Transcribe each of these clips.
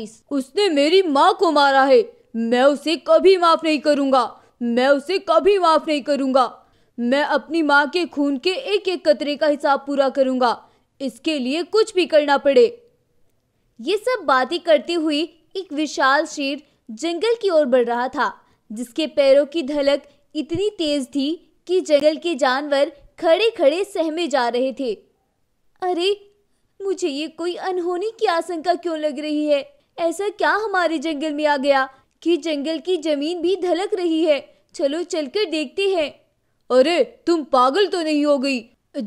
उसने मेरी माँ को मारा है मैं उसे कभी माफ नहीं करूँगा मैं उसे कभी माफ नहीं करूंगा मैं अपनी माँ के खून के एक एक कतरे का हिसाब पूरा करूँगा इसके लिए कुछ भी करना पड़े ये सब बातें करती हुई एक विशाल शेर जंगल की ओर बढ़ रहा था जिसके पैरों की धलक इतनी तेज थी कि जंगल के जानवर खड़े खड़े सहमे जा रहे थे अरे मुझे ये कोई अनहोनी की आशंका क्यों लग रही है ऐसा क्या हमारे जंगल में आ गया कि जंगल की जमीन भी धलक रही है चलो चलकर देखते हैं अरे तुम पागल तो नहीं हो गई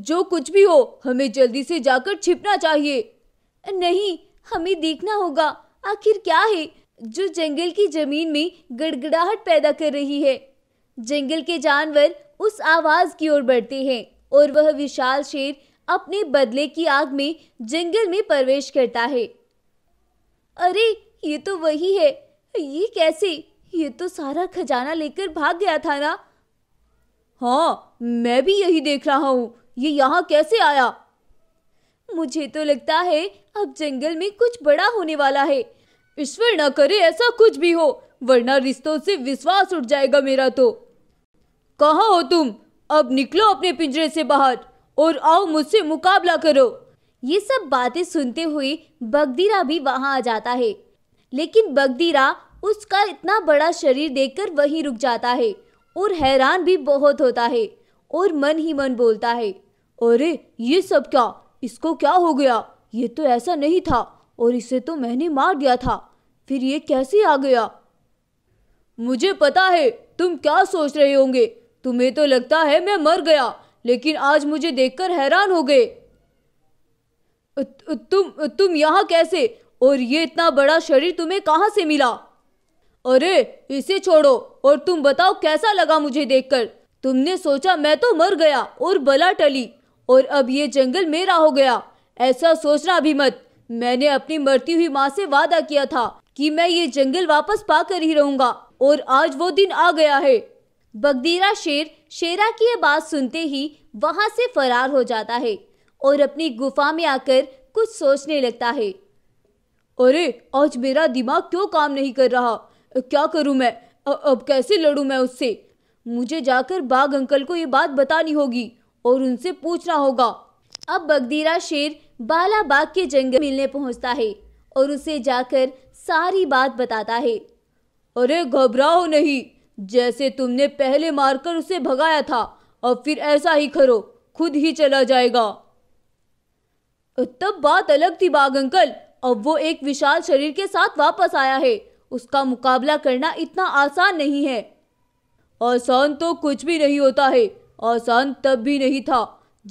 जो कुछ भी हो हमें जल्दी से जाकर छिपना चाहिए नहीं हमें देखना होगा आखिर क्या है जो जंगल की जमीन में गड़गड़ाहट पैदा कर रही है जंगल के जानवर उस आवाज की ओर बढ़ते हैं और वह विशाल शेर अपने बदले की आग में जंगल में प्रवेश करता है अरे ये तो वही है ये कैसे ये तो सारा खजाना लेकर भाग गया था ना हाँ मैं भी यही देख रहा हूँ ये यहाँ कैसे आया मुझे तो लगता है अब जंगल में कुछ बड़ा होने वाला है ईश्वर ना करे ऐसा कुछ भी हो वरना रिश्तों से विश्वास उठ जाएगा मेरा तो कहा हो तुम अब निकलो अपने पिंजरे से बाहर और आओ मुझसे मुकाबला करो ये सब बातें सुनते हुए बगदीरा भी वहाँ आ जाता है लेकिन बगदीरा उसका इतना बड़ा शरीर देखकर वहीं रुक जाता है और हैरान भी बहुत होता है और मन ही मन बोलता है अरे ये सब क्या इसको क्या हो गया ये तो ऐसा नहीं था और इसे तो मैंने मार दिया था फिर ये कैसे आ गया मुझे पता है तुम क्या सोच रहे होंगे तुम्हें तो लगता है मैं मर गया लेकिन आज मुझे देखकर हैरान हो गए तुम तुम यहाँ कैसे और ये इतना बड़ा शरीर तुम्हें कहाँ से मिला अरे इसे छोड़ो और तुम बताओ कैसा लगा मुझे देखकर तुमने सोचा मैं तो मर गया और बला टली और अब ये जंगल मेरा हो गया ऐसा सोचना भी मत मैंने अपनी मरती हुई माँ से वादा किया था कि मैं ये जंगल वापस पाकर ही रहूंगा और आज वो दिन आ गया है बगदीरा शेर शेरा की ये बात सुनते ही वहाँ से फरार हो जाता है और अपनी गुफा में आकर कुछ सोचने लगता है अरे आज मेरा दिमाग क्यों काम नहीं कर रहा क्या करूं मैं अब कैसे लड़ू मैं उससे मुझे जाकर बाघ अंकल को ये बात बतानी होगी और उनसे पूछना होगा अब बगदीरा शेर बाला बाग के जंगल मिलने पहुंचता है और उसे जाकर सारी बात बताता है अरे घबराओ नहीं जैसे तुमने पहले मारकर उसे भगाया था और फिर ऐसा ही करो खुद ही चला जाएगा तब बात अलग थी बाघ अंकल अब वो एक विशाल शरीर के साथ वापस आया है उसका मुकाबला करना इतना आसान नहीं है आसान तो कुछ भी नहीं होता है आसान तब भी नहीं था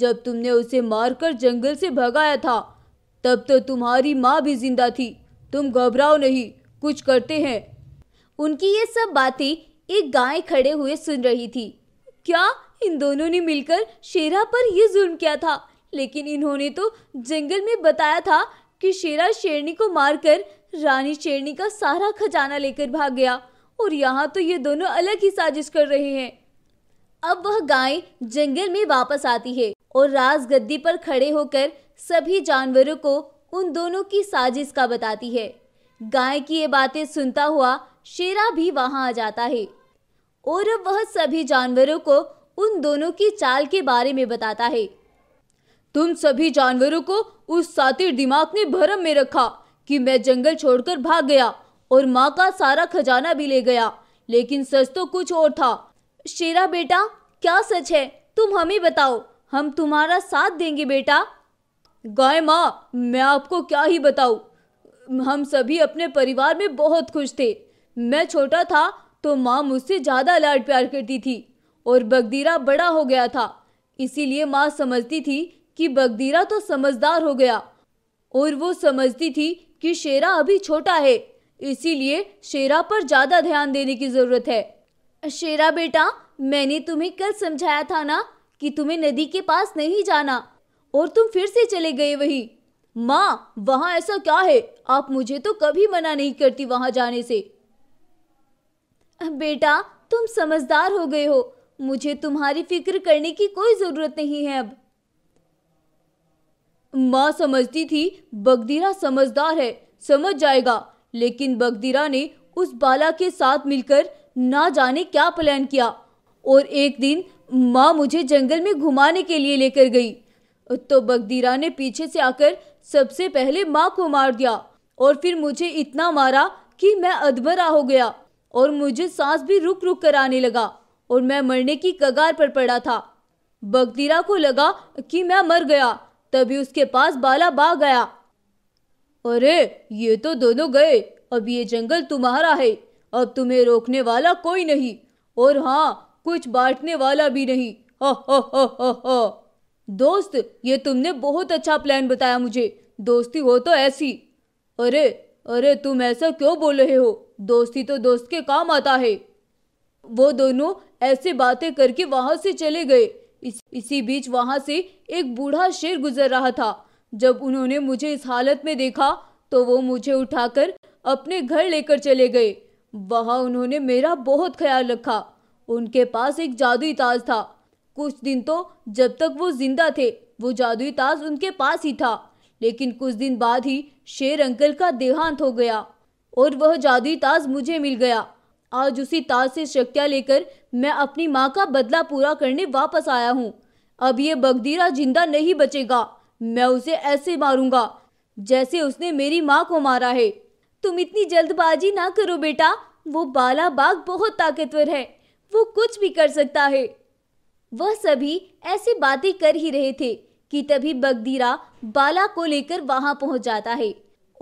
जब तुमने उसे मारकर जंगल से भगाया था तब तो तुम्हारी माँ भी जिंदा थी तुम घबराओ नहीं कुछ करते हैं उनकी ये सब बातें एक गाय खड़े हुए सुन रही थी क्या इन दोनों ने मिलकर शेरा पर यह जुल्म किया था लेकिन इन्होंने तो जंगल में बताया था कि शेरा शेरनी को मारकर रानी शेरनी का सारा खजाना लेकर भाग गया और यहाँ तो ये दोनों अलग ही साजिश कर रहे हैं अब वह गाय जंगल में वापस आती है और राज गद्दी पर खड़े होकर सभी जानवरों को उन दोनों की साजिश का बताती है गाय की ये बातें सुनता हुआ शेरा भी वहां आ जाता है और अब वह सभी जानवरों को उन दोनों की चाल के बारे में बताता है तुम सभी जानवरों को उस सातिर दिमाग ने भरम में रखा कि मैं जंगल छोड़कर भाग गया और माँ का सारा खजाना भी ले गया लेकिन सच तो कुछ और था शेरा बेटा क्या सच है तुम हमें बताओ हम तुम्हारा साथ देंगे बेटा गाय माँ मैं आपको क्या ही बताऊ हम सभी अपने परिवार में बहुत खुश थे मैं छोटा था तो माँ मुझसे ज़्यादा लाड प्यार करती थी और बगदीरा बड़ा हो गया था इसीलिए माँ समझती थी कि बगदीरा तो समझदार हो गया और वो समझती थी कि शेरा अभी छोटा है इसीलिए शेरा पर ज़्यादा ध्यान देने की ज़रूरत है शेरा बेटा मैंने तुम्हें कल समझाया था ना कि तुम्हें नदी के पास नहीं जाना और तुम फिर से चले गए वही माँ वहाँ ऐसा क्या है आप मुझे तो कभी मना नहीं करती वहाँ जाने से बेटा तुम समझदार हो गए हो मुझे तुम्हारी फिक्र करने की कोई ज़रूरत नहीं है अब माँ समझती थी बगदीरा समझदार है समझ जाएगा लेकिन बगदीरा ने उस बाला के साथ मिलकर ना जाने क्या प्लान किया और एक दिन माँ मुझे जंगल में घुमाने के लिए लेकर गई तो बगदीरा ने पीछे से आकर सबसे पहले माँ को मार दिया और फिर मुझे इतना मारा कि मैं अधबरा हो गया और मुझे सांस भी रुक रुक कर आने लगा और मैं मरने की कगार पर पड़ा था बगदीरा को लगा कि मैं मर गया तभी उसके पास बाला बाग गया अरे ये तो दोनों गए अब ये जंगल तुम्हारा है अब तुम्हें रोकने वाला कोई नहीं और हाँ कुछ बांटने वाला भी नहीं हो हो हो हो हो दोस्त ये तुमने बहुत अच्छा प्लान बताया मुझे दोस्ती हो तो ऐसी अरे अरे तुम ऐसा क्यों बोल रहे हो दोस्ती तो दोस्त के काम आता है वो दोनों ऐसे बातें करके वहां से चले गए इस, इसी बीच वहां से एक बूढ़ा शेर गुजर रहा था जब उन्होंने मुझे इस हालत में देखा तो वो मुझे उठाकर अपने घर लेकर चले गए वहां उन्होंने मेरा बहुत ख्याल रखा उनके पास एक जादुई ताज था कुछ दिन तो जब तक वो जिंदा थे वो जादुई ताज उनके पास ही था लेकिन कुछ दिन बाद ही शेर अंकल का देहांत हो गया और वह जादुई ताज मुझे मिल गया आज उसी ताज से शक्तियाँ लेकर मैं अपनी माँ का बदला पूरा करने वापस आया हूँ अब ये बगदीरा जिंदा नहीं बचेगा मैं उसे ऐसे मारूंगा जैसे उसने मेरी माँ को मारा है तुम इतनी जल्दबाजी ना करो बेटा वो बाला बाग बहुत ताकतवर है वो कुछ भी कर सकता है वह सभी ऐसी बातें कर ही रहे थे कि तभी बगदीरा बाला को लेकर वहां पहुंच जाता है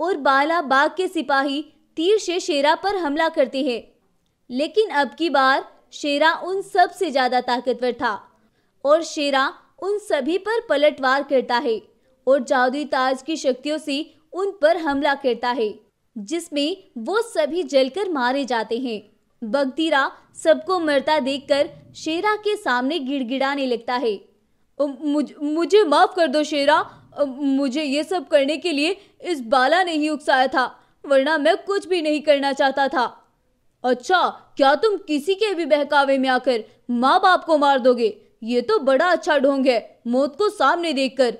और बाला बाग के सिपाही तीर से शेरा पर हमला करते हैं लेकिन अब की बार शेरा उन सब से ज़्यादा ताकतवर था और शेरा उन सभी पर पलटवार करता है और जादुई ताज की शक्तियों से उन पर हमला करता है जिसमें वो सभी जलकर मारे जाते हैं बगतीरा सबको मरता देखकर शेरा के सामने गिड़गिड़ाने लगता है मुझ, मुझे माफ कर दो शेरा मुझे ये सब करने के लिए इस बाला ने ही उकसाया था वरना मैं कुछ भी नहीं करना चाहता था अच्छा क्या तुम किसी के भी बहकावे में आकर माँ बाप को मार दोगे ये तो बड़ा अच्छा ढोंग है मौत को सामने देखकर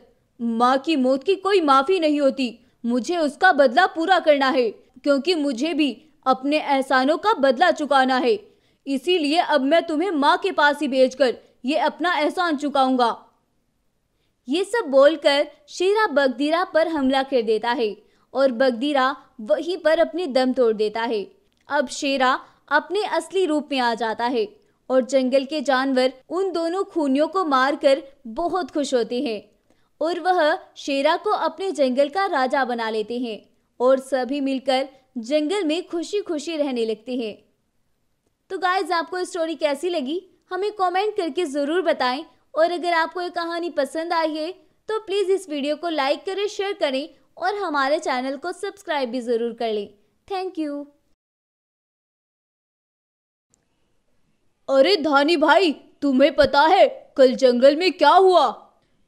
माँ की मौत की कोई माफी नहीं होती मुझे उसका बदला पूरा करना है क्योंकि मुझे भी अपने एहसानों का बदला चुकाना है इसीलिए अब मैं तुम्हें माँ के पास ही भेजकर ये अपना एहसान चुकाऊंगा ये सब बोलकर शेरा बगदीरा पर हमला कर देता है और बगदीरा वहीं पर अपने दम तोड़ देता है अब शेरा अपने असली रूप में आ जाता है और जंगल के जानवर उन दोनों खूनियों को मारकर बहुत खुश होते हैं और वह शेरा को अपने जंगल का राजा बना लेते हैं और सभी मिलकर जंगल में खुशी खुशी रहने लगते हैं तो गाइज आपको स्टोरी कैसी लगी हमें कमेंट करके ज़रूर बताएं और अगर आपको ये कहानी पसंद आई है तो प्लीज़ इस वीडियो को लाइक करें शेयर करें और हमारे चैनल को सब्सक्राइब भी ज़रूर कर लें थैंक यू अरे धानी भाई तुम्हें पता है कल जंगल में क्या हुआ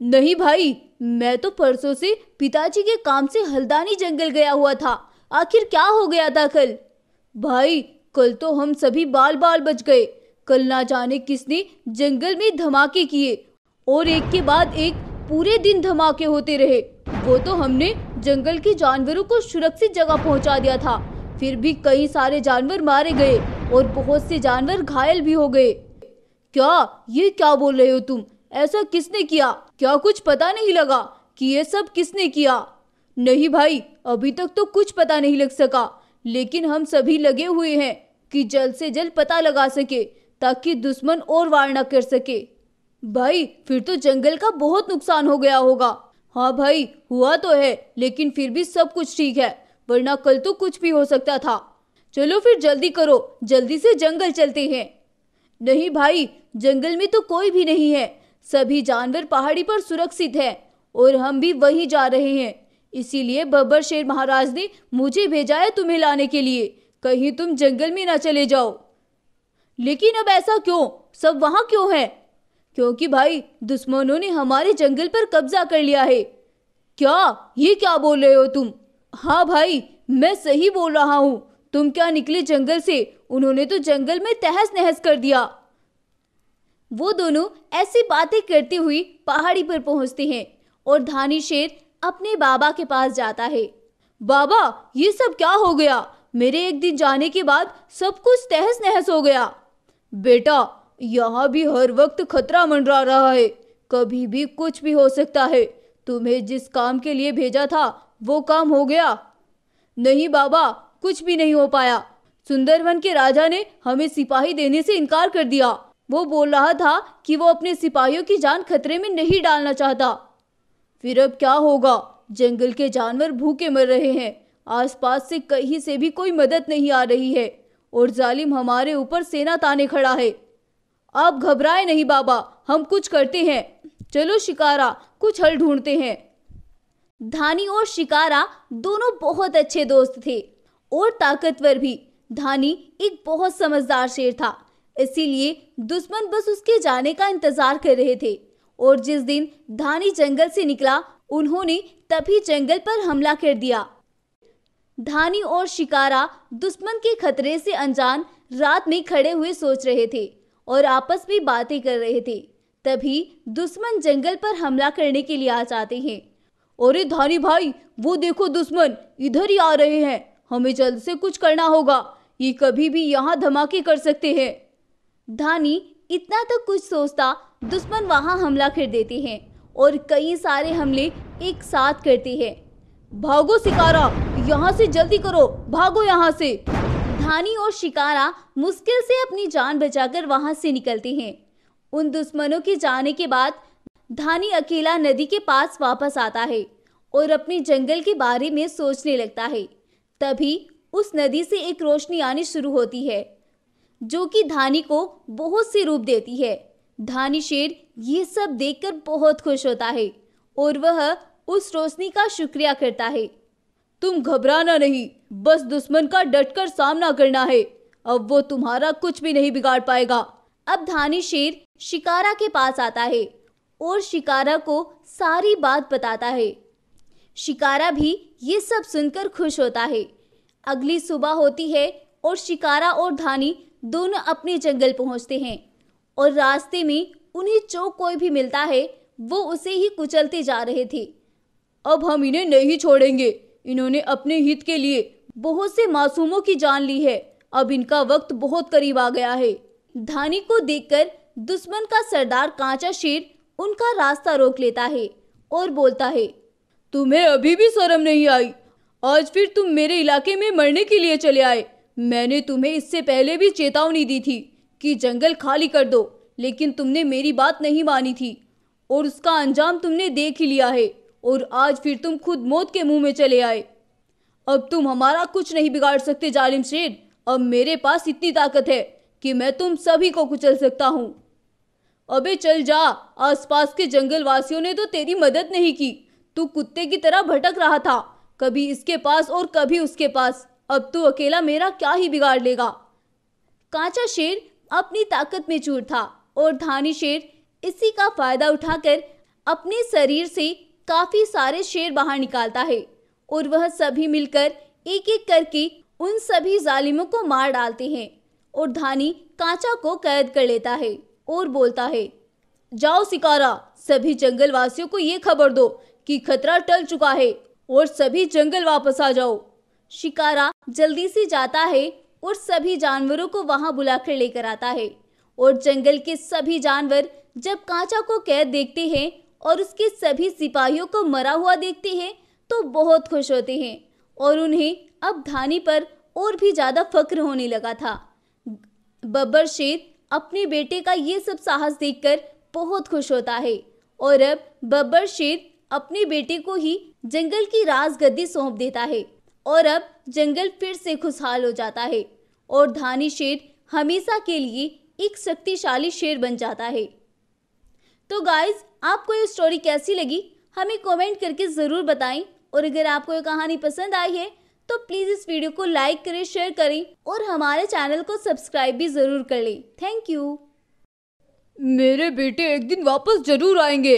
नहीं भाई मैं तो परसों से पिताजी के काम से हल्दानी जंगल गया हुआ था आखिर क्या हो गया था कल भाई कल तो हम सभी बाल बाल बच गए कल ना जाने किसने जंगल में धमाके किए और एक के बाद एक पूरे दिन धमाके होते रहे वो तो हमने जंगल के जानवरों को सुरक्षित जगह पहुंचा दिया था फिर भी कई सारे जानवर मारे गए और बहुत से जानवर घायल भी हो गए क्या ये क्या बोल रहे हो तुम ऐसा किसने किया क्या कुछ पता नहीं लगा कि ये सब किसने किया नहीं भाई अभी तक तो कुछ पता नहीं लग सका लेकिन हम सभी लगे हुए हैं कि जल्द से जल्द पता लगा सके ताकि दुश्मन और वार न कर सके भाई फिर तो जंगल का बहुत नुकसान हो गया होगा हाँ भाई हुआ तो है लेकिन फिर भी सब कुछ ठीक है वरना कल तो कुछ भी हो सकता था चलो फिर जल्दी करो जल्दी से जंगल चलते हैं नहीं भाई जंगल में तो कोई भी नहीं है सभी जानवर पहाड़ी पर सुरक्षित हैं और हम भी वहीं जा रहे हैं इसीलिए बब्बर शेर महाराज ने मुझे भेजा है तुम्हें लाने के लिए कहीं तुम जंगल में ना चले जाओ लेकिन अब ऐसा क्यों सब वहां क्यों है क्योंकि भाई दुश्मनों ने हमारे जंगल पर कब्जा कर लिया है क्या ये क्या बोल रहे हो तुम हाँ भाई मैं सही बोल रहा हूँ तुम क्या निकले जंगल से उन्होंने तो जंगल में तहस नहस कर दिया वो दोनों ऐसी बातें करती हुई पहाड़ी पर पहुंचते हैं और धानी शेर अपने बाबा के पास जाता है बाबा ये सब क्या हो गया मेरे एक दिन जाने के बाद सब कुछ तहस नहस हो गया बेटा यहाँ भी हर वक्त खतरा मंडरा रहा है कभी भी कुछ भी हो सकता है तुम्हें जिस काम के लिए भेजा था वो काम हो गया नहीं बाबा कुछ भी नहीं हो पाया सुंदरवन के राजा ने हमें सिपाही देने से इनकार कर दिया वो बोल रहा था कि वो अपने सिपाहियों की जान खतरे में नहीं डालना चाहता फिर अब क्या होगा जंगल के जानवर भूखे मर रहे हैं आसपास से कहीं से भी कोई मदद नहीं आ रही है और जालिम हमारे ऊपर सेना ताने खड़ा है आप घबराए नहीं बाबा हम कुछ करते हैं चलो शिकारा कुछ हल ढूंढते हैं धानी और शिकारा दोनों बहुत अच्छे दोस्त थे और ताकतवर भी धानी एक बहुत समझदार शेर था इसीलिए दुश्मन बस उसके जाने का इंतजार कर रहे थे और जिस दिन धानी जंगल से निकला उन्होंने तभी जंगल पर हमला कर दिया धानी और शिकारा दुश्मन के खतरे से अनजान रात में खड़े हुए सोच रहे थे और आपस में बातें कर रहे थे तभी दुश्मन जंगल पर हमला करने के लिए आ जाते हैं अरे धानी भाई वो देखो दुश्मन इधर ही आ रहे हैं हमें जल्द से कुछ करना होगा ये कभी भी यहाँ धमाके कर सकते हैं धानी इतना तो कुछ सोचता दुश्मन वहाँ हमला कर देते हैं और कई सारे हमले एक साथ करते हैं भागो शिकारा यहाँ से जल्दी करो भागो यहाँ से धानी और शिकारा मुश्किल से अपनी जान बचाकर वहाँ से निकलते हैं उन दुश्मनों के जाने के बाद धानी अकेला नदी के पास वापस आता है और अपने जंगल के बारे में सोचने लगता है तभी उस नदी से एक रोशनी आनी शुरू होती है जो कि धानी को बहुत से रूप देती है धानी शेर ये सब देखकर बहुत खुश होता है और वह उस रोशनी का शुक्रिया करता है तुम घबराना नहीं बस दुश्मन का डटकर सामना करना है अब वो तुम्हारा कुछ भी नहीं बिगाड़ पाएगा अब धानी शेर शिकारा के पास आता है और शिकारा को सारी बात बताता है शिकारा भी ये सब सुनकर खुश होता है अगली सुबह होती है और शिकारा और धानी दोनों अपने जंगल पहुंचते हैं और रास्ते में उन्हें जो कोई भी मिलता है वो उसे ही कुचलते जा रहे थे अब हम इन्हें नहीं छोड़ेंगे इन्होंने अपने हित के लिए बहुत से मासूमों की जान ली है अब इनका वक्त बहुत करीब आ गया है धानी को देखकर दुश्मन का सरदार कांचा शेर उनका रास्ता रोक लेता है और बोलता है तुम्हें अभी भी शर्म नहीं आई आज फिर तुम मेरे इलाके में मरने के लिए चले आए मैंने तुम्हें इससे पहले भी चेतावनी दी थी कि जंगल खाली कर दो लेकिन तुमने मेरी बात नहीं मानी थी और उसका अंजाम तुमने देख ही लिया है और आज फिर तुम खुद मौत के मुंह में चले आए अब तुम हमारा कुछ नहीं बिगाड़ सकते जालिम शेर अब मेरे पास इतनी ताकत है कि मैं तुम सभी को कुचल सकता हूँ अबे चल जा आसपास के जंगल वासियों ने तो तेरी मदद नहीं की तू कुत्ते की तरह भटक रहा था कभी इसके पास और कभी उसके पास अब तू अकेला मेरा क्या ही बिगाड़ लेगा कांचा शेर अपनी ताकत में चूर था और धानी शेर इसी का फायदा उठाकर अपने शरीर से काफी सारे शेर बाहर निकालता है और वह सभी मिलकर एक एक करके उन सभी जालिमों को मार डालते हैं और धानी कांचा को कैद कर लेता है और बोलता है जाओ सिकारा सभी जंगल वासियों को ये खबर दो कि खतरा टल चुका है और सभी जंगल वापस आ जाओ शिकारा जल्दी से जाता है और सभी जानवरों को वहां बुलाकर लेकर आता है और जंगल के सभी जानवर जब कांचा को कैद देखते हैं और उसके सभी सिपाहियों को मरा हुआ देखते हैं तो बहुत खुश होते हैं और उन्हें अब धानी पर और भी ज़्यादा फक्र होने लगा था बब्बर शेर अपने बेटे का ये सब साहस देखकर बहुत खुश होता है और अब बब्बर शेर अपने बेटे को ही जंगल की राजगद्दी सौंप देता है और अब जंगल फिर से खुशहाल हो जाता है और धानी शेर हमेशा के लिए एक शक्तिशाली शेर बन जाता है तो गाइज आपको ये स्टोरी कैसी लगी हमें कमेंट करके ज़रूर बताएं और अगर आपको ये कहानी पसंद आई है तो प्लीज़ इस वीडियो को लाइक करें शेयर करें और हमारे चैनल को सब्सक्राइब भी ज़रूर कर लें थैंक यू मेरे बेटे एक दिन वापस ज़रूर आएंगे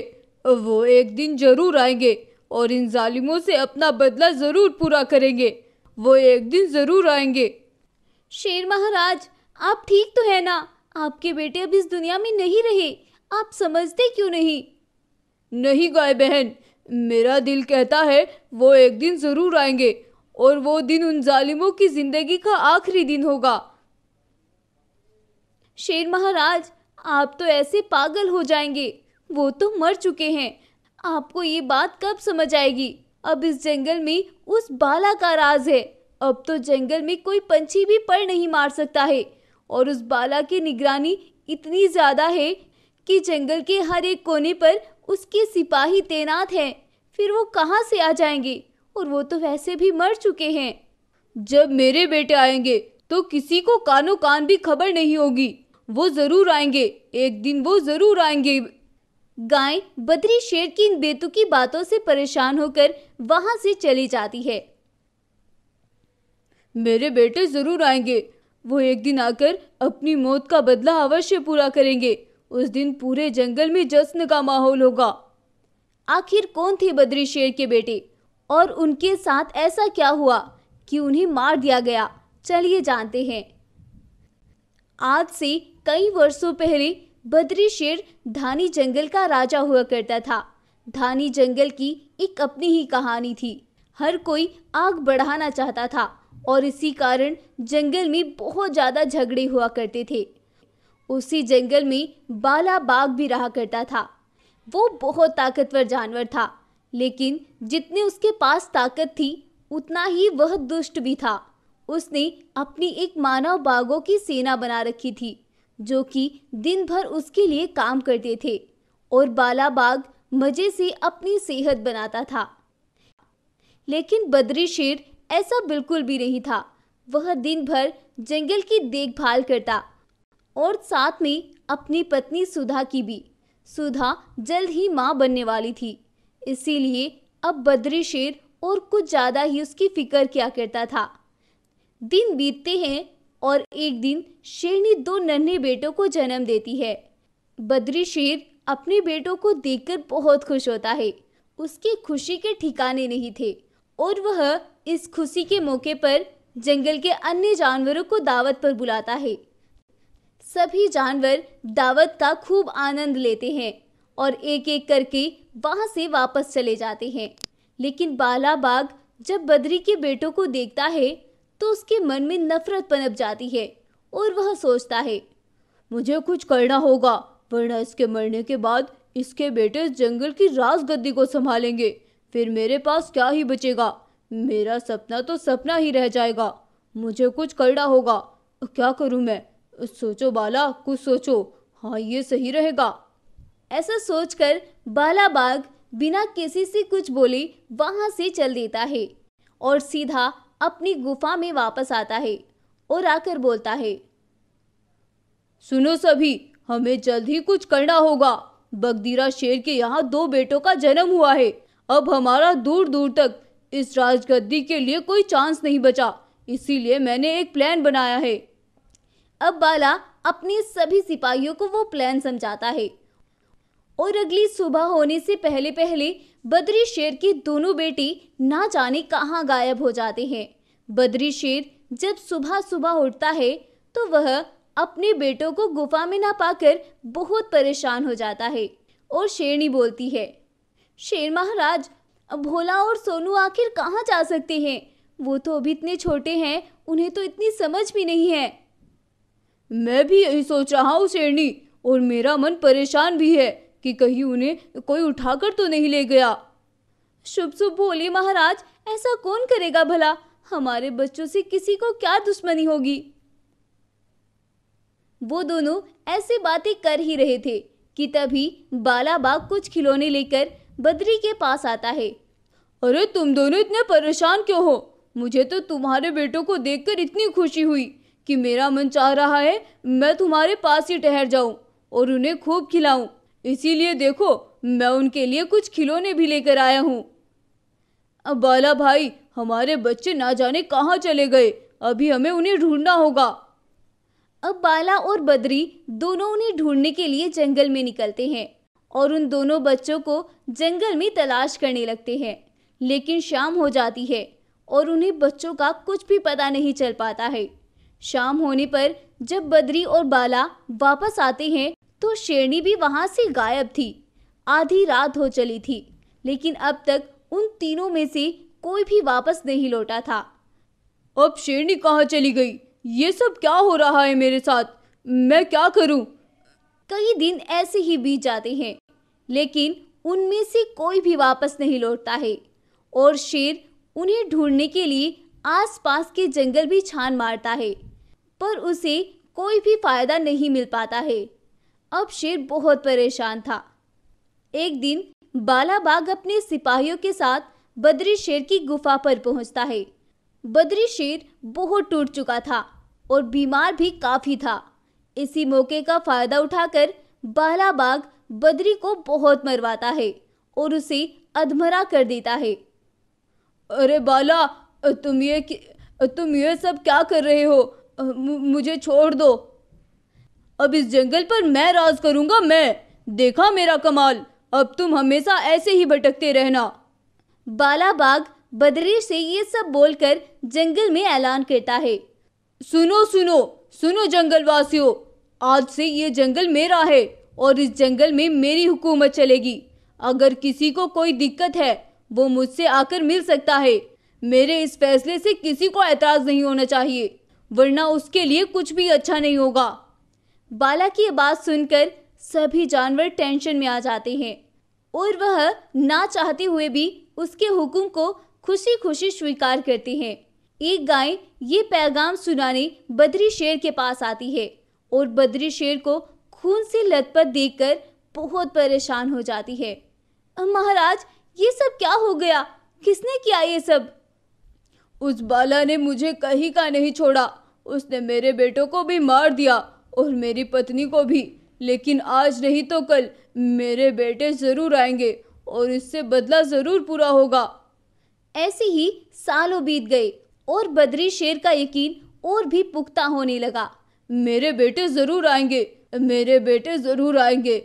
वो एक दिन ज़रूर आएंगे और इन जालिमों से अपना बदला ज़रूर पूरा करेंगे वो एक दिन ज़रूर आएंगे शेर महाराज आप ठीक तो है ना आपके बेटे अब इस दुनिया में नहीं रहे आप समझते क्यों नहीं नहीं गाय बहन मेरा दिल कहता है वो एक दिन ज़रूर आएंगे और वो दिन उन जालिमों की जिंदगी का आखिरी दिन होगा शेर महाराज आप तो ऐसे पागल हो जाएंगे वो तो मर चुके हैं आपको ये बात कब समझ आएगी अब इस जंगल में उस बाला का राज है अब तो जंगल में कोई पंछी भी पर नहीं मार सकता है और उस बाला की निगरानी इतनी ज़्यादा है कि जंगल के हर एक कोने पर उसके सिपाही तैनात हैं फिर वो कहाँ से आ जाएंगे और वो तो वैसे भी मर चुके हैं जब मेरे बेटे आएंगे तो किसी को कानो कान भी खबर नहीं होगी वो जरूर आएंगे एक दिन वो जरूर आएंगे गाय बद्री शेर की इन बेतुकी बातों से परेशान होकर वहां से चली जाती है मेरे बेटे जरूर आएंगे वो एक दिन आकर अपनी मौत का बदला अवश्य पूरा करेंगे उस दिन पूरे जंगल में जश्न का माहौल होगा आखिर कौन थे बद्री शेर के बेटे और उनके साथ ऐसा क्या हुआ कि उन्हें मार दिया गया चलिए जानते हैं आज से कई वर्षों पहले बद्री शेर धानी जंगल का राजा हुआ करता था धानी जंगल की एक अपनी ही कहानी थी हर कोई आग बढ़ाना चाहता था और इसी कारण जंगल में बहुत ज़्यादा झगड़े हुआ करते थे उसी जंगल में बाला बाघ भी रहा करता था वो बहुत ताकतवर जानवर था लेकिन जितनी उसके पास ताकत थी उतना ही वह दुष्ट भी था उसने अपनी एक मानव बागों की सेना बना रखी थी जो कि दिन भर उसके लिए काम करते थे और बाला बाग मज़े से अपनी सेहत बनाता था लेकिन बद्री शेर ऐसा बिल्कुल भी नहीं था वह दिन भर जंगल की देखभाल करता और साथ में अपनी पत्नी सुधा की भी सुधा जल्द ही माँ बनने वाली थी इसीलिए अब बद्री शेर और कुछ ज़्यादा ही उसकी फिक्र किया करता था दिन बीतते हैं और एक दिन शेरनी दो नन्हे बेटों को जन्म देती है बद्री शेर अपने बेटों को देखकर बहुत खुश होता है उसकी खुशी के ठिकाने नहीं थे और वह इस खुशी के मौके पर जंगल के अन्य जानवरों को दावत पर बुलाता है सभी जानवर दावत का खूब आनंद लेते हैं और एक एक करके वहाँ से वापस चले जाते हैं लेकिन बाला बाग जब बद्री के बेटों को देखता है तो उसके मन में नफरत पनप जाती है और वह सोचता है मुझे कुछ करना होगा वरना इसके मरने के बाद इसके बेटे इस जंगल की राज गद्दी को संभालेंगे फिर मेरे पास क्या ही बचेगा मेरा सपना तो सपना ही रह जाएगा मुझे कुछ करना होगा क्या करूँ मैं सोचो बाला कुछ सोचो हाँ ये सही रहेगा ऐसा सोचकर बालाबाग बिना किसी से कुछ बोले वहां से चल देता है और सीधा अपनी गुफा में वापस आता है और आकर बोलता है सुनो सभी हमें जल्द ही कुछ करना होगा बगदीरा शेर के यहाँ दो बेटों का जन्म हुआ है अब हमारा दूर दूर तक इस राजगद्दी के लिए कोई चांस नहीं बचा इसीलिए मैंने एक प्लान बनाया है अब बाला अपने सभी सिपाहियों को वो प्लान समझाता है और अगली सुबह होने से पहले पहले बद्री शेर की दोनों बेटी ना जाने कहाँ गायब हो जाते हैं बद्री शेर जब सुबह सुबह उठता है तो वह अपने बेटों को गुफा में ना पाकर बहुत परेशान हो जाता है और शेरनी बोलती है शेर महाराज भोला और सोनू आखिर कहाँ जा सकते हैं वो तो अभी इतने छोटे हैं उन्हें तो इतनी समझ भी नहीं है मैं भी यही सोच रहा हूँ शेरनी और मेरा मन परेशान भी है कि कहीं उन्हें कोई उठाकर तो नहीं ले गया शुभ शुभ बोली महाराज ऐसा कौन करेगा भला हमारे बच्चों से किसी को क्या दुश्मनी होगी वो दोनों ऐसी बातें कर ही रहे थे कि तभी बाला बाग कुछ खिलौने लेकर बद्री के पास आता है अरे तुम दोनों इतने परेशान क्यों हो मुझे तो तुम्हारे बेटों को देखकर इतनी खुशी हुई कि मेरा मन चाह रहा है मैं तुम्हारे पास ही ठहर जाऊं और उन्हें खूब खिलाऊं इसीलिए देखो मैं उनके लिए कुछ खिलौने भी लेकर आया हूँ बाला भाई हमारे बच्चे ना जाने कहाँ चले गए अभी हमें उन्हें ढूंढना होगा अब बाला और बद्री दोनों उन्हें ढूंढने के लिए जंगल में निकलते हैं और उन दोनों बच्चों को जंगल में तलाश करने लगते हैं लेकिन शाम हो जाती है और उन्हें बच्चों का कुछ भी पता नहीं चल पाता है शाम होने पर जब बद्री और बाला वापस आते हैं तो शेरनी भी वहां से गायब थी आधी रात हो चली थी लेकिन अब तक उन तीनों में से कोई भी वापस नहीं लौटा था अब शेरनी कहाँ चली गई ये सब क्या हो रहा है मेरे साथ मैं क्या करूं? कई दिन ऐसे ही बीत जाते हैं लेकिन उनमें से कोई भी वापस नहीं लौटता है और शेर उन्हें ढूंढने के लिए आसपास के जंगल भी छान मारता है पर उसे कोई भी फायदा नहीं मिल पाता है अब शेर बहुत परेशान था एक दिन बाला बाघ अपने सिपाहियों के साथ बद्री शेर की गुफा पर पहुंचता है बद्री शेर बहुत टूट चुका था और बीमार भी काफ़ी था इसी मौके का फ़ायदा उठाकर बाला बाघ बद्री को बहुत मरवाता है और उसे अधमरा कर देता है अरे बाला तुम ये तुम ये सब क्या कर रहे हो मुझे छोड़ दो अब इस जंगल पर मैं राज करूंगा मैं देखा मेरा कमाल अब तुम हमेशा ऐसे ही भटकते रहना बाला बाग बदरी से ये सब बोलकर जंगल में ऐलान करता है सुनो सुनो सुनो जंगल वासियों आज से ये जंगल मेरा है और इस जंगल में मेरी हुकूमत चलेगी अगर किसी को कोई दिक्कत है वो मुझसे आकर मिल सकता है मेरे इस फैसले से किसी को एतराज़ नहीं होना चाहिए वरना उसके लिए कुछ भी अच्छा नहीं होगा बाला की बात सुनकर सभी जानवर टेंशन में आ जाते हैं और वह ना चाहते हुए भी उसके हुक्म को खुशी खुशी स्वीकार करते हैं एक गाय ये पैगाम सुनाने बद्री शेर के पास आती है और बद्री शेर को खून से लथपथ देखकर बहुत परेशान हो जाती है महाराज ये सब क्या हो गया किसने किया ये सब उस बाला ने मुझे कहीं का नहीं छोड़ा उसने मेरे बेटों को भी मार दिया और मेरी पत्नी को भी लेकिन आज नहीं तो कल मेरे बेटे ज़रूर आएंगे और इससे बदला ज़रूर पूरा होगा ऐसे ही सालों बीत गए और बद्री शेर का यकीन और भी पुख्ता होने लगा मेरे बेटे ज़रूर आएंगे मेरे बेटे ज़रूर आएंगे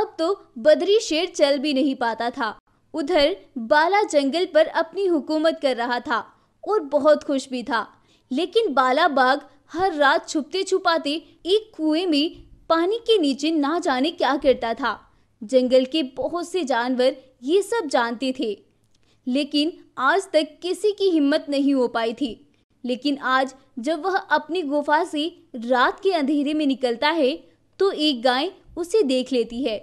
अब तो बद्री शेर चल भी नहीं पाता था उधर बाला जंगल पर अपनी हुकूमत कर रहा था और बहुत खुश भी था लेकिन बाला बाग हर रात छुपते छुपाते एक कुएं में पानी के नीचे ना जाने क्या करता था जंगल के बहुत से जानवर ये सब जानते थे लेकिन आज तक किसी की हिम्मत नहीं हो पाई थी लेकिन आज जब वह अपनी गुफा से रात के अंधेरे में निकलता है तो एक गाय उसे देख लेती है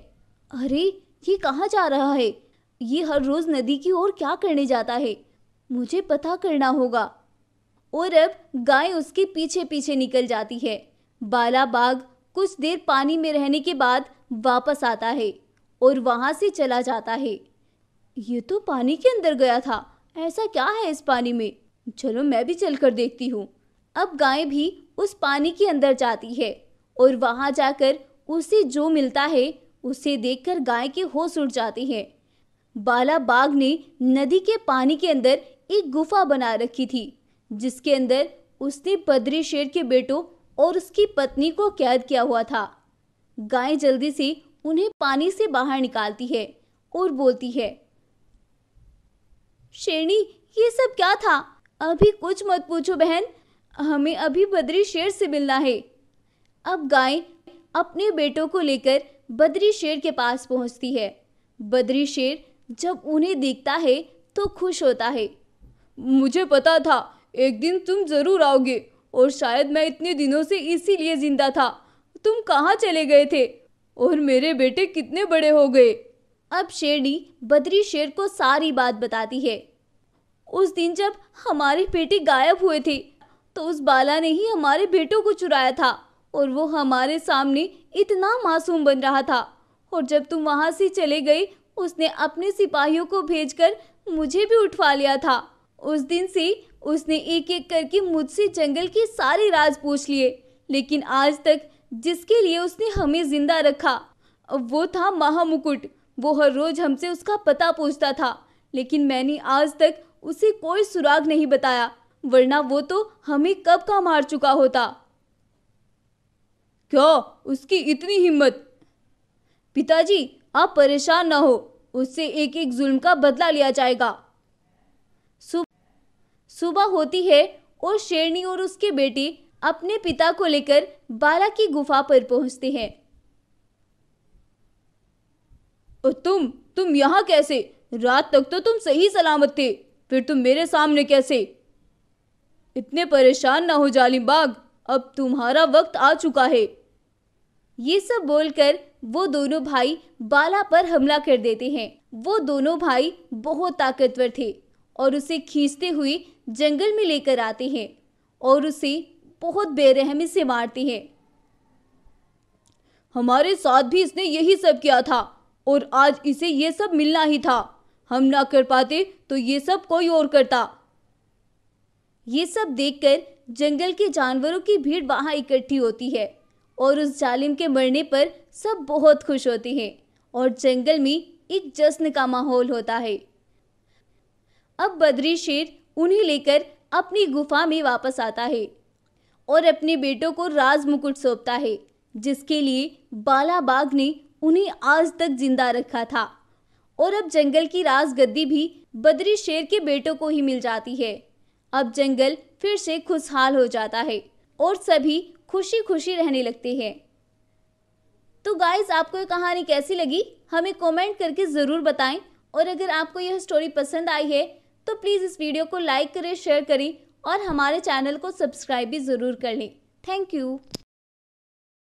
अरे ये कहाँ जा रहा है ये हर रोज़ नदी की ओर क्या करने जाता है मुझे पता करना होगा और अब गाय उसके पीछे पीछे निकल जाती है बाला बाघ कुछ देर पानी में रहने के बाद वापस आता है और वहां से चला जाता है ये तो पानी के अंदर गया था ऐसा क्या है इस पानी में चलो मैं भी चल कर देखती हूँ अब गाय भी उस पानी के अंदर जाती है और वहां जाकर उसे जो मिलता है उसे देखकर गाय के होश उड़ जाते हैं बाला बाघ ने नदी के पानी के अंदर एक गुफा बना रखी थी जिसके अंदर उसने बद्री शेर के बेटों और उसकी पत्नी को कैद किया हुआ था गाय जल्दी से उन्हें पानी से बाहर निकालती है और बोलती है शेरनी ये सब क्या था अभी कुछ मत पूछो बहन हमें अभी बद्री शेर से मिलना है अब गाय अपने बेटों को लेकर बद्री शेर के पास पहुंचती है बद्री शेर जब उन्हें देखता है तो खुश होता है मुझे पता था एक दिन तुम जरूर आओगे और शायद मैं इतने दिनों से इसीलिए जिंदा था तुम कहाँ चले गए थे और मेरे बेटे कितने बड़े हो गए अब शेरडी बद्री शेर को सारी बात बताती है उस दिन जब हमारे बेटे गायब हुए थे तो उस बाला ने ही हमारे बेटों को चुराया था और वो हमारे सामने इतना मासूम बन रहा था और जब तुम वहाँ से चले गए उसने अपने सिपाहियों को भेजकर मुझे भी उठवा लिया था उस दिन से उसने एक एक करके मुझसे जंगल के सारे राज पूछ लिए लेकिन आज तक जिसके लिए उसने हमें जिंदा रखा वो था महामुकुट वो हर रोज हमसे उसका पता पूछता था लेकिन मैंने आज तक उसे कोई सुराग नहीं बताया वरना वो तो हमें कब का मार चुका होता क्यों उसकी इतनी हिम्मत पिताजी आप परेशान ना हो उससे एक एक जुल्म का बदला लिया जाएगा सुबह होती है और शेरनी और उसके बेटे अपने पिता को लेकर बाला की गुफा पर पहुंचते हैं और तुम तुम यहाँ कैसे रात तक तो तुम सही सलामत थे फिर तुम मेरे सामने कैसे इतने परेशान ना हो जालिम बाग अब तुम्हारा वक्त आ चुका है ये सब बोलकर वो दोनों भाई बाला पर हमला कर देते हैं वो दोनों भाई बहुत ताकतवर थे और उसे खींचते हुए जंगल में लेकर आते हैं और उसे बहुत बेरहमी से मारते हैं हमारे साथ भी इसने यही सब किया था और आज इसे ये सब मिलना ही था हम ना कर पाते तो ये सब कोई और करता ये सब देखकर जंगल के जानवरों की भीड़ वहाँ इकट्ठी होती है और उस जालिम के मरने पर सब बहुत खुश होते हैं और जंगल में एक जश्न का माहौल होता है अब बद्री शेर उन्हें लेकर अपनी गुफा में वापस आता है और अपने बेटों को राज मुकुट सौंपता है जिसके लिए बाला बाघ ने उन्हें आज तक जिंदा रखा था और अब जंगल की राज गद्दी भी बद्री शेर के बेटों को ही मिल जाती है अब जंगल फिर से खुशहाल हो जाता है और सभी खुशी खुशी रहने लगते हैं तो गाइज आपको ये कहानी कैसी लगी हमें कमेंट करके ज़रूर बताएं और अगर आपको यह स्टोरी पसंद आई है तो प्लीज़ इस वीडियो को लाइक करें शेयर करें और हमारे चैनल को सब्सक्राइब भी ज़रूर कर लें थैंक यू